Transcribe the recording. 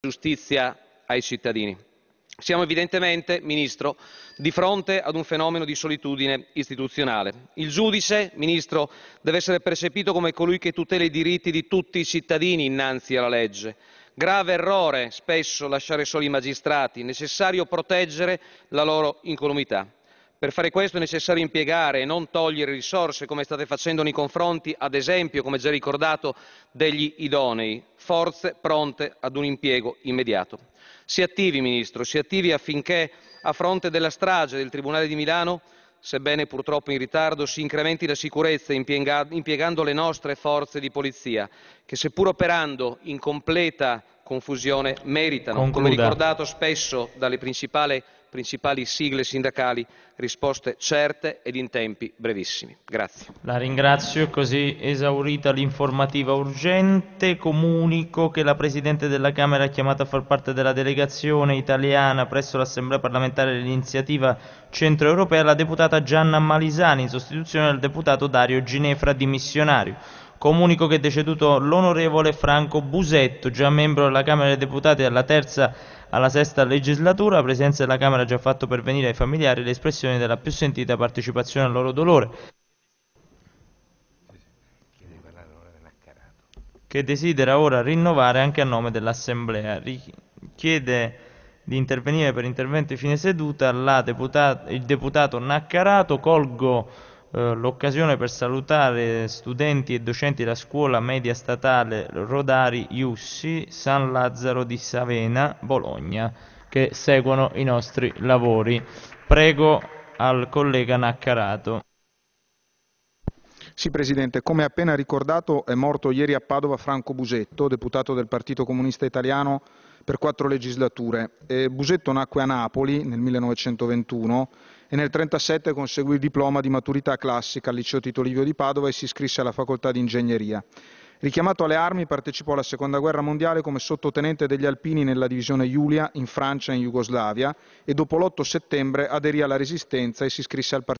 giustizia ai cittadini. Siamo evidentemente, Ministro, di fronte ad un fenomeno di solitudine istituzionale. Il giudice, Ministro, deve essere percepito come colui che tutela i diritti di tutti i cittadini innanzi alla legge. Grave errore spesso lasciare soli i magistrati, necessario proteggere la loro incolumità. Per fare questo è necessario impiegare e non togliere risorse, come state facendo nei confronti, ad esempio, come già ricordato, degli idonei, forze pronte ad un impiego immediato. Si attivi, Ministro, si attivi affinché, a fronte della strage del Tribunale di Milano, sebbene purtroppo in ritardo, si incrementi la sicurezza impiegando le nostre forze di polizia, che seppur operando in completa confusione meritano, Concluda. come ricordato spesso dalle principali, principali, sigle sindacali, risposte certe ed in tempi brevissimi. Grazie. La ringrazio, così esaurita l'informativa urgente, comunico che la Presidente della Camera ha chiamato a far parte della delegazione italiana presso l'Assemblea parlamentare dell'iniziativa centroeuropea la deputata Gianna Malisani in sostituzione del deputato Dario Ginefra dimissionario. Comunico che è deceduto l'onorevole Franco Busetto, già membro della Camera dei Deputati dalla terza alla sesta legislatura, la presenza della Camera ha già fatto pervenire ai familiari l'espressione della più sentita partecipazione al loro dolore. che desidera ora rinnovare anche a nome dell'Assemblea. Richiede di intervenire per intervento interventi fine seduta il deputato Naccarato. Colgo eh, l'occasione per salutare studenti e docenti della scuola media statale Rodari Iussi San Lazzaro di Savena, Bologna, che seguono i nostri lavori. Prego al collega Naccarato. Sì, Presidente, come appena ricordato è morto ieri a Padova Franco Busetto, deputato del Partito Comunista Italiano per quattro legislature. E Busetto nacque a Napoli nel 1921 e nel 1937 conseguì il diploma di maturità classica al liceo Tito Livio di Padova e si iscrisse alla facoltà di ingegneria. Richiamato alle armi partecipò alla Seconda Guerra Mondiale come sottotenente degli Alpini nella divisione Giulia in Francia e in Jugoslavia e dopo l'8 settembre aderì alla Resistenza e si iscrisse al Partito